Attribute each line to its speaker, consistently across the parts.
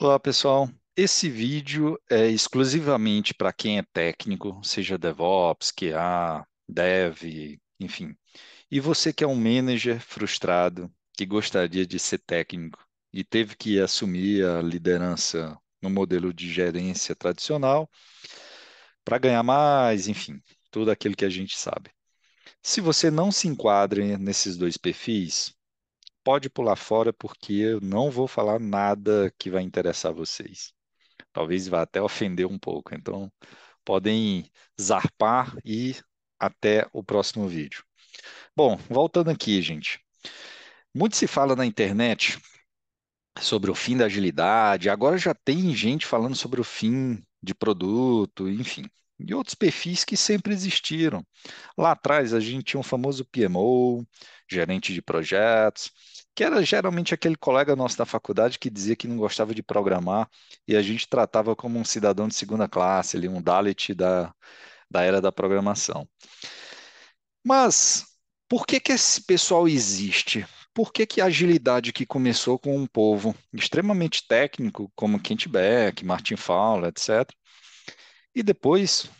Speaker 1: Olá, pessoal. Esse vídeo é exclusivamente para quem é técnico, seja DevOps, QA, Dev, enfim. E você que é um manager frustrado, que gostaria de ser técnico e teve que assumir a liderança no modelo de gerência tradicional para ganhar mais, enfim, tudo aquilo que a gente sabe. Se você não se enquadra nesses dois perfis, pode pular fora porque eu não vou falar nada que vai interessar vocês. Talvez vá até ofender um pouco. Então, podem zarpar e até o próximo vídeo. Bom, voltando aqui, gente. Muito se fala na internet sobre o fim da agilidade. Agora já tem gente falando sobre o fim de produto, enfim, e outros perfis que sempre existiram. Lá atrás a gente tinha um famoso PMO, gerente de projetos que era geralmente aquele colega nosso da faculdade que dizia que não gostava de programar e a gente tratava como um cidadão de segunda classe, ali, um Dalit da, da era da programação. Mas por que, que esse pessoal existe? Por que, que a agilidade que começou com um povo extremamente técnico, como Kent Beck, Martin Fowler, etc., e depois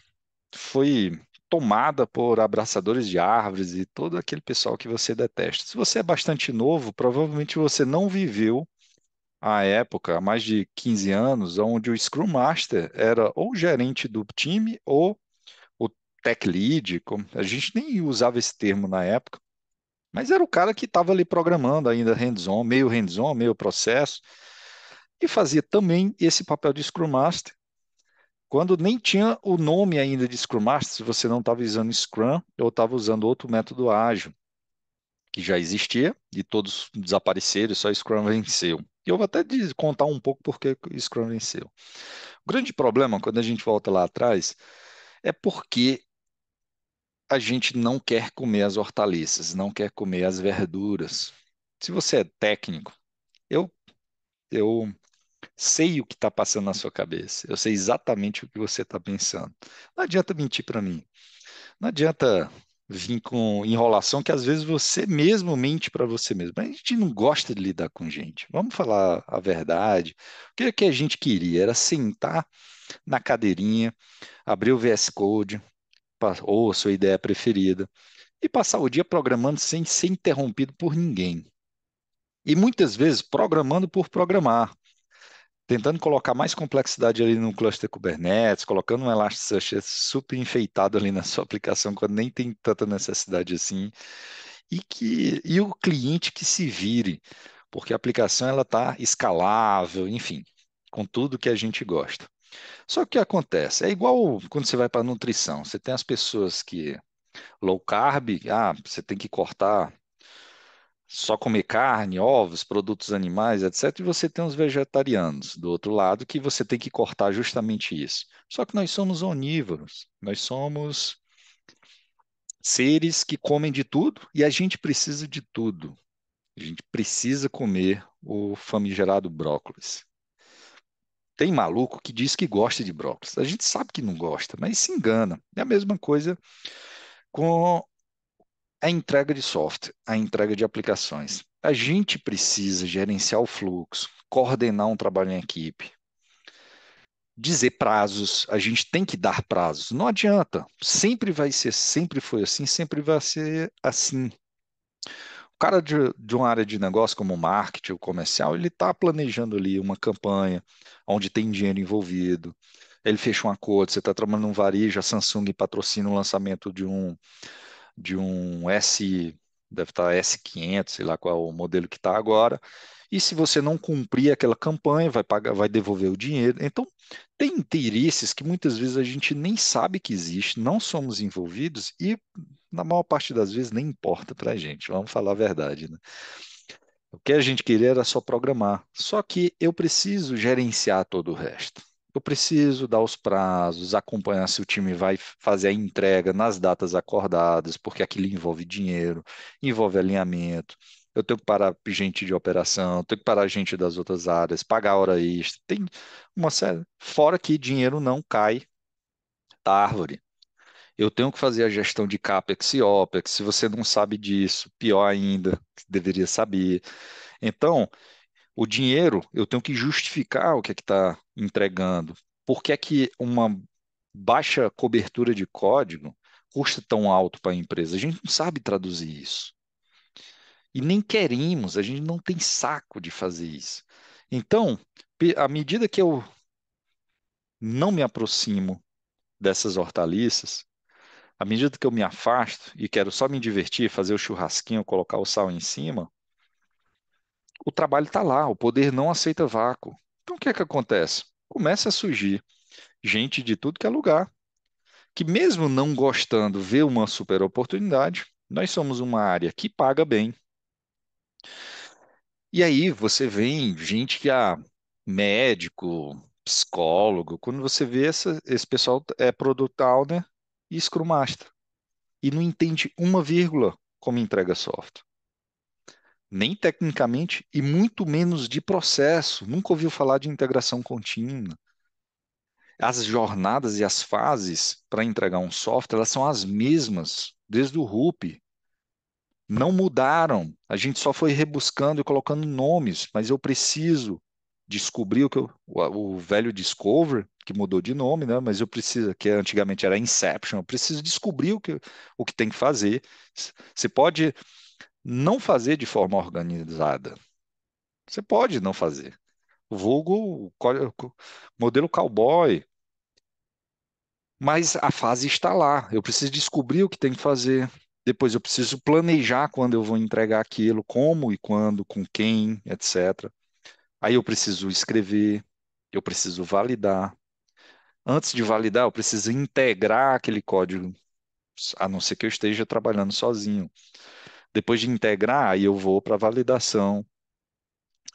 Speaker 1: foi tomada por abraçadores de árvores e todo aquele pessoal que você detesta. Se você é bastante novo, provavelmente você não viveu a época, há mais de 15 anos, onde o Scrum Master era ou gerente do time ou o tech lead, como, a gente nem usava esse termo na época, mas era o cara que estava ali programando ainda hands-on, meio hands-on, meio processo, e fazia também esse papel de Scrum Master quando nem tinha o nome ainda de Scrum Master, se você não estava usando Scrum eu estava usando outro método ágil, que já existia, e todos desapareceram, só Scrum venceu. E eu vou até contar um pouco porque Scrum venceu. O grande problema, quando a gente volta lá atrás, é porque a gente não quer comer as hortaliças, não quer comer as verduras. Se você é técnico, eu, eu sei o que está passando na sua cabeça, eu sei exatamente o que você está pensando. Não adianta mentir para mim, não adianta vir com enrolação que às vezes você mesmo mente para você mesmo. Mas a gente não gosta de lidar com gente. Vamos falar a verdade. O que, é que a gente queria era sentar na cadeirinha, abrir o VS Code ou a sua ideia preferida e passar o dia programando sem ser interrompido por ninguém. E muitas vezes programando por programar tentando colocar mais complexidade ali no cluster Kubernetes, colocando um Elasticsearch super enfeitado ali na sua aplicação, quando nem tem tanta necessidade assim, e que e o cliente que se vire, porque a aplicação ela está escalável, enfim, com tudo que a gente gosta. Só que o que acontece? É igual quando você vai para nutrição, você tem as pessoas que low carb, ah, você tem que cortar só comer carne, ovos, produtos animais, etc. E você tem os vegetarianos do outro lado que você tem que cortar justamente isso. Só que nós somos onívoros, nós somos seres que comem de tudo e a gente precisa de tudo. A gente precisa comer o famigerado brócolis. Tem maluco que diz que gosta de brócolis. A gente sabe que não gosta, mas se engana. É a mesma coisa com a entrega de software, a entrega de aplicações. A gente precisa gerenciar o fluxo, coordenar um trabalho em equipe, dizer prazos, a gente tem que dar prazos. Não adianta, sempre vai ser, sempre foi assim, sempre vai ser assim. O cara de, de uma área de negócio como marketing ou comercial, ele está planejando ali uma campanha onde tem dinheiro envolvido, ele fecha um acordo, você está trabalhando um varejo, a Samsung patrocina o lançamento de um de um S, deve estar tá S500, sei lá qual é o modelo que está agora. E se você não cumprir aquela campanha, vai pagar, vai devolver o dinheiro. Então, tem interesses que muitas vezes a gente nem sabe que existe, não somos envolvidos e na maior parte das vezes nem importa para a gente. Vamos falar a verdade, né? O que a gente queria era só programar. Só que eu preciso gerenciar todo o resto. Eu preciso dar os prazos, acompanhar se o time vai fazer a entrega nas datas acordadas, porque aquilo envolve dinheiro, envolve alinhamento. Eu tenho que parar gente de operação, tenho que parar gente das outras áreas, pagar hora extra. Tem uma série. Fora que dinheiro não cai da árvore. Eu tenho que fazer a gestão de CAPEX e OPEX. Se você não sabe disso, pior ainda, deveria saber. Então, o dinheiro, eu tenho que justificar o que é que está entregando. Por que é que uma baixa cobertura de código custa tão alto para a empresa? A gente não sabe traduzir isso. E nem queremos, a gente não tem saco de fazer isso. Então, à medida que eu não me aproximo dessas hortaliças, à medida que eu me afasto e quero só me divertir, fazer o churrasquinho, colocar o sal em cima, o trabalho está lá, o poder não aceita vácuo. Então o que é que acontece? Começa a surgir gente de tudo que é lugar, que mesmo não gostando, vê uma super oportunidade. Nós somos uma área que paga bem. E aí você vem gente que é médico, psicólogo, quando você vê essa, esse pessoal é produtal, né? e scrum master e não entende uma vírgula como entrega software nem tecnicamente e muito menos de processo. Nunca ouviu falar de integração contínua. As jornadas e as fases para entregar um software, elas são as mesmas desde o RUP. Não mudaram. A gente só foi rebuscando e colocando nomes, mas eu preciso descobrir o que eu, o velho Discover, que mudou de nome, né? Mas eu preciso, que antigamente era Inception, eu preciso descobrir o que, o que tem que fazer. Você pode não fazer de forma organizada. Você pode não fazer. Vulgo modelo cowboy. Mas a fase está lá. Eu preciso descobrir o que tem que fazer. Depois eu preciso planejar quando eu vou entregar aquilo, como e quando, com quem, etc. Aí eu preciso escrever, eu preciso validar. Antes de validar, eu preciso integrar aquele código, a não ser que eu esteja trabalhando sozinho. Depois de integrar, aí eu vou para validação.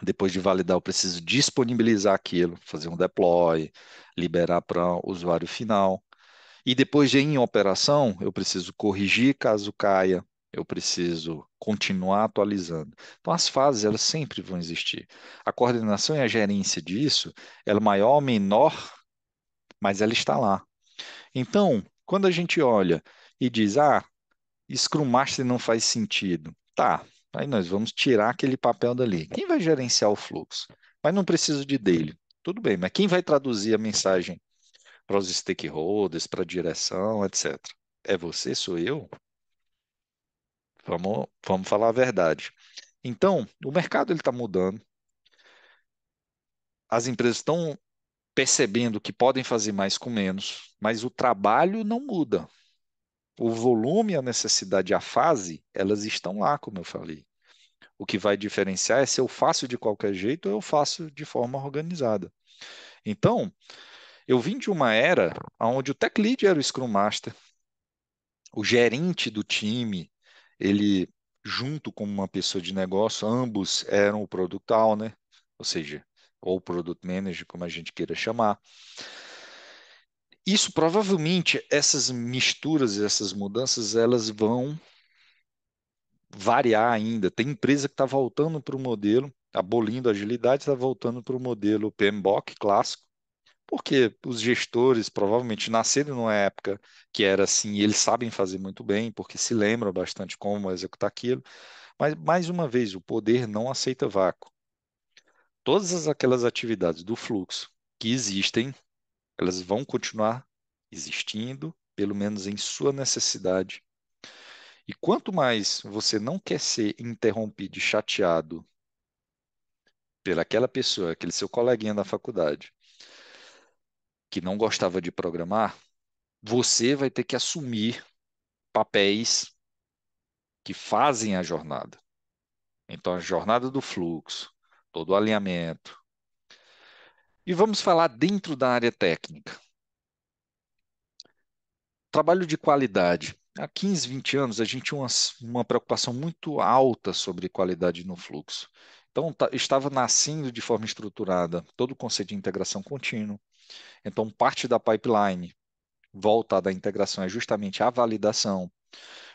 Speaker 1: Depois de validar, eu preciso disponibilizar aquilo, fazer um deploy, liberar para o usuário final. E depois de em operação, eu preciso corrigir caso caia, eu preciso continuar atualizando. Então, as fases, elas sempre vão existir. A coordenação e a gerência disso, ela é maior ou menor, mas ela está lá. Então, quando a gente olha e diz, ah, Scrum Master não faz sentido. Tá, aí nós vamos tirar aquele papel dali. Quem vai gerenciar o fluxo? Mas não preciso de dele. Tudo bem, mas quem vai traduzir a mensagem para os stakeholders, para a direção, etc. É você, sou eu? Vamos, vamos falar a verdade. Então, o mercado está mudando. As empresas estão percebendo que podem fazer mais com menos, mas o trabalho não muda. O volume, a necessidade, a fase, elas estão lá, como eu falei. O que vai diferenciar é se eu faço de qualquer jeito ou eu faço de forma organizada. Então, eu vim de uma era onde o tech lead era o Scrum Master, o gerente do time, ele junto com uma pessoa de negócio, ambos eram o Product Owner, ou seja, ou Product Manager, como a gente queira chamar isso provavelmente essas misturas, essas mudanças, elas vão variar ainda. Tem empresa que está voltando para o modelo, abolindo a agilidade, está voltando para o modelo PMBOK clássico, porque os gestores provavelmente nasceram numa época que era assim, eles sabem fazer muito bem, porque se lembram bastante como executar aquilo. Mas, mais uma vez, o poder não aceita vácuo. Todas aquelas atividades do fluxo que existem elas vão continuar existindo, pelo menos em sua necessidade. E quanto mais você não quer ser interrompido e chateado pelaquela pessoa, aquele seu coleguinha da faculdade, que não gostava de programar, você vai ter que assumir papéis que fazem a jornada. Então, a jornada do fluxo, todo o alinhamento, e vamos falar dentro da área técnica. Trabalho de qualidade. Há 15, 20 anos, a gente tinha uma, uma preocupação muito alta sobre qualidade no fluxo. Então, tá, estava nascendo de forma estruturada todo o conceito de integração contínua. Então, parte da pipeline voltada à integração é justamente a validação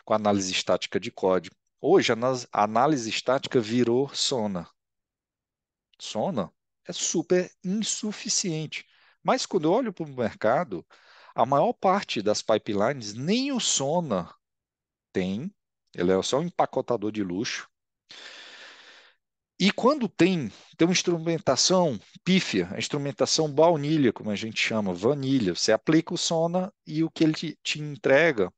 Speaker 1: com a análise estática de código. Hoje, a análise estática virou SONA. SONA é super insuficiente. Mas quando eu olho para o mercado, a maior parte das pipelines nem o Sona tem, ele é só um empacotador de luxo. E quando tem, tem uma instrumentação pífia, a instrumentação baunilha, como a gente chama, vanilha. Você aplica o Sona e o que ele te, te entrega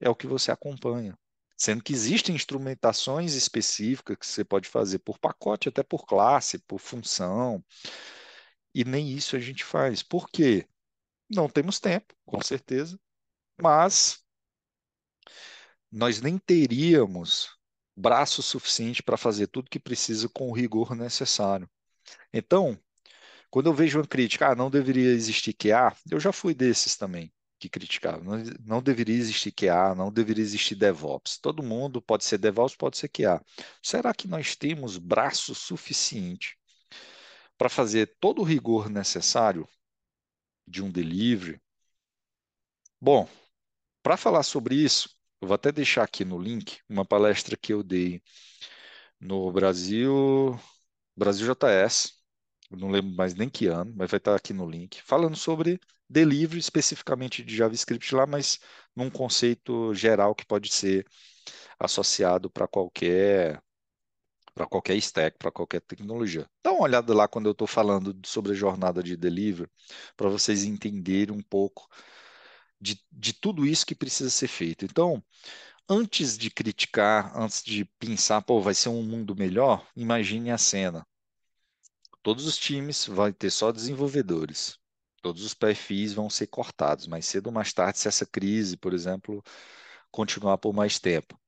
Speaker 1: é o que você acompanha. Sendo que existem instrumentações específicas que você pode fazer por pacote, até por classe, por função. E nem isso a gente faz. Por quê? Não temos tempo, com certeza, mas nós nem teríamos braço suficiente para fazer tudo que precisa com o rigor necessário. Então, quando eu vejo uma crítica, ah, não deveria existir QA, eu já fui desses também que criticavam. Não, não deveria existir QA, não deveria existir DevOps. Todo mundo pode ser DevOps, pode ser QA. Será que nós temos braço suficiente para fazer todo o rigor necessário de um delivery? Bom, para falar sobre isso, eu vou até deixar aqui no link uma palestra que eu dei no Brasil, Brasil JS, não lembro mais nem que ano, mas vai estar aqui no link, falando sobre delivery especificamente de JavaScript lá, mas num conceito geral que pode ser associado para qualquer para qualquer stack, para qualquer tecnologia. Dá uma olhada lá quando eu estou falando sobre a jornada de delivery, para vocês entenderem um pouco de, de tudo isso que precisa ser feito. Então, antes de criticar, antes de pensar, pô, vai ser um mundo melhor, imagine a cena todos os times vão ter só desenvolvedores. Todos os perfis vão ser cortados, mais cedo ou mais tarde, se essa crise, por exemplo, continuar por mais tempo.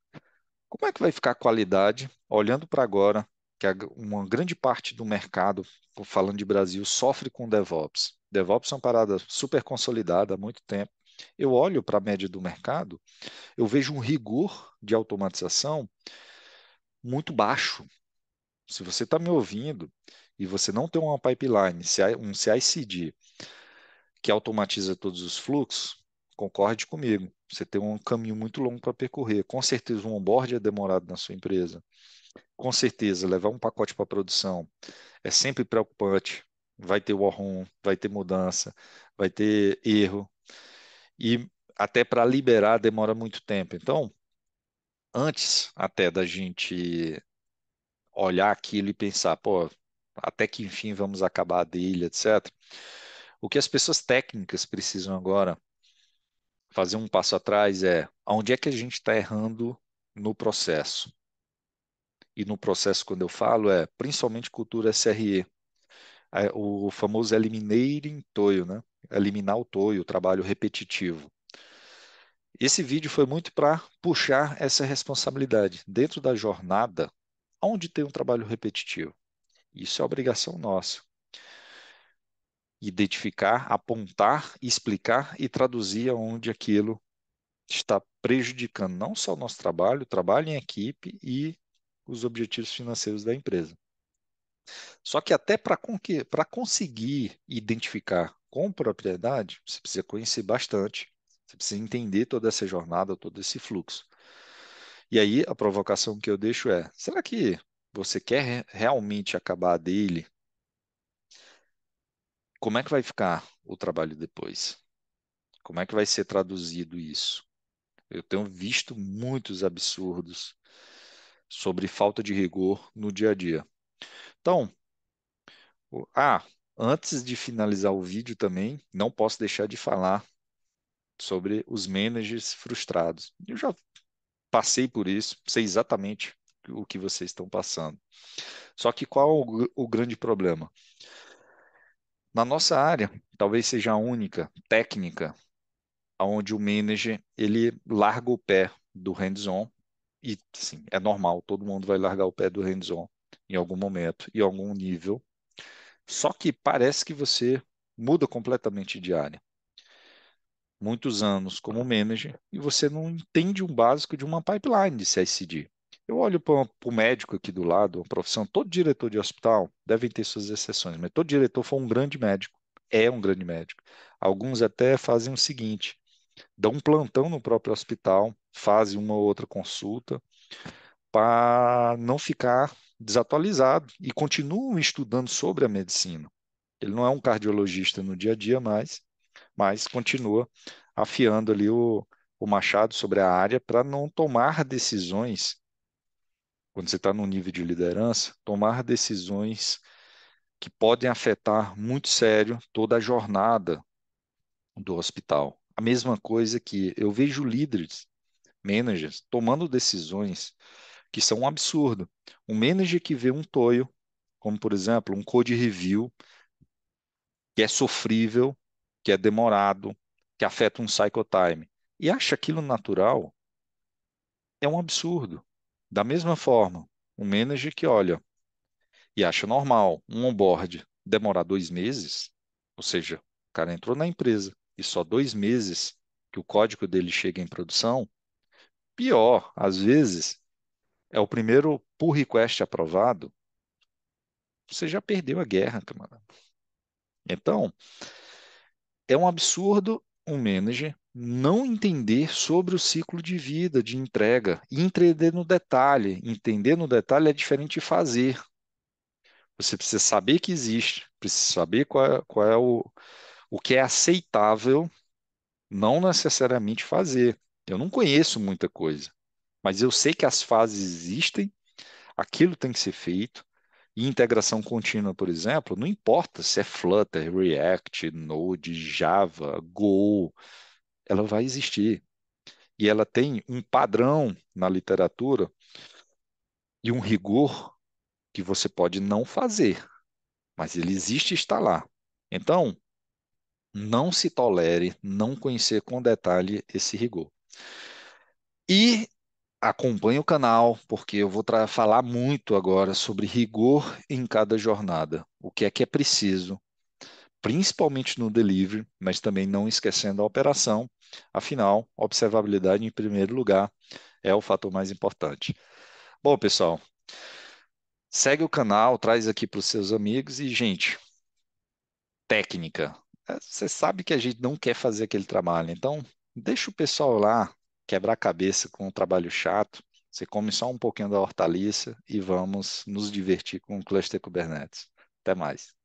Speaker 1: Como é que vai ficar a qualidade, olhando para agora, que uma grande parte do mercado, falando de Brasil, sofre com DevOps. DevOps é uma parada super consolidada há muito tempo. Eu olho para a média do mercado, eu vejo um rigor de automatização muito baixo. Se você está me ouvindo e você não tem uma pipeline, um CI/CD que automatiza todos os fluxos, concorde comigo. Você tem um caminho muito longo para percorrer. Com certeza um onboard é demorado na sua empresa. Com certeza levar um pacote para produção é sempre preocupante. Vai ter war room, vai ter mudança, vai ter erro. E até para liberar demora muito tempo. Então, antes até da gente olhar aquilo e pensar, pô, até que enfim vamos acabar dele, etc. O que as pessoas técnicas precisam agora fazer um passo atrás é onde é que a gente está errando no processo. E no processo, quando eu falo, é principalmente cultura SRE, o famoso eliminating toio, né? eliminar o toio, o trabalho repetitivo. Esse vídeo foi muito para puxar essa responsabilidade dentro da jornada, onde tem um trabalho repetitivo. Isso é obrigação nossa. Identificar, apontar, explicar e traduzir aonde aquilo está prejudicando não só o nosso trabalho, o trabalho em equipe e os objetivos financeiros da empresa. Só que até para conseguir identificar com propriedade, você precisa conhecer bastante, você precisa entender toda essa jornada, todo esse fluxo. E aí a provocação que eu deixo é: será que você quer realmente acabar dele? Como é que vai ficar o trabalho depois? Como é que vai ser traduzido isso? Eu tenho visto muitos absurdos sobre falta de rigor no dia a dia. Então, ah, antes de finalizar o vídeo também, não posso deixar de falar sobre os managers frustrados. Eu já passei por isso, sei exatamente o que vocês estão passando. Só que qual o, o grande problema? Na nossa área, talvez seja a única técnica onde o manager ele larga o pé do hands-on e sim, é normal, todo mundo vai largar o pé do hands-on em algum momento, em algum nível. Só que parece que você muda completamente de área. Muitos anos como manager e você não entende um básico de uma pipeline de CICD. Eu olho para o médico aqui do lado, uma profissão, todo diretor de hospital devem ter suas exceções, mas todo diretor foi um grande médico, é um grande médico. Alguns até fazem o seguinte: dão um plantão no próprio hospital, fazem uma ou outra consulta, para não ficar desatualizado e continuam estudando sobre a medicina. Ele não é um cardiologista no dia a dia mais, mas continua afiando ali o, o machado sobre a área para não tomar decisões quando você está no nível de liderança, tomar decisões que podem afetar muito sério toda a jornada do hospital. A mesma coisa que eu vejo líderes, managers, tomando decisões que são um absurdo. Um manager que vê um toio, como por exemplo, um code review, que é sofrível, que é demorado, que afeta um cycle time, e acha aquilo natural, é um absurdo. Da mesma forma, um manager que olha e acha normal um onboard demorar dois meses, ou seja, o cara entrou na empresa e só dois meses que o código dele chega em produção, pior, às vezes, é o primeiro pull request aprovado, você já perdeu a guerra, camarada. Então, é um absurdo um manager não entender sobre o ciclo de vida, de entrega, entender no detalhe. Entender no detalhe é diferente de fazer. Você precisa saber que existe, precisa saber qual é, qual é o, o que é aceitável, não necessariamente fazer. Eu não conheço muita coisa, mas eu sei que as fases existem, aquilo tem que ser feito. E integração contínua, por exemplo, não importa se é Flutter, React, Node, Java, Go, ela vai existir. E ela tem um padrão na literatura e um rigor que você pode não fazer, mas ele existe e está lá. Então, não se tolere não conhecer com detalhe esse rigor. E acompanhe o canal, porque eu vou falar muito agora sobre rigor em cada jornada. O que é que é preciso, principalmente no delivery, mas também não esquecendo a operação. Afinal, observabilidade em primeiro lugar é o fator mais importante. Bom, pessoal, segue o canal, traz aqui para os seus amigos e, gente, técnica. É, você sabe que a gente não quer fazer aquele trabalho, então deixa o pessoal lá quebrar cabeça com o um trabalho chato. Você come só um pouquinho da hortaliça e vamos nos divertir com o cluster Kubernetes. Até mais.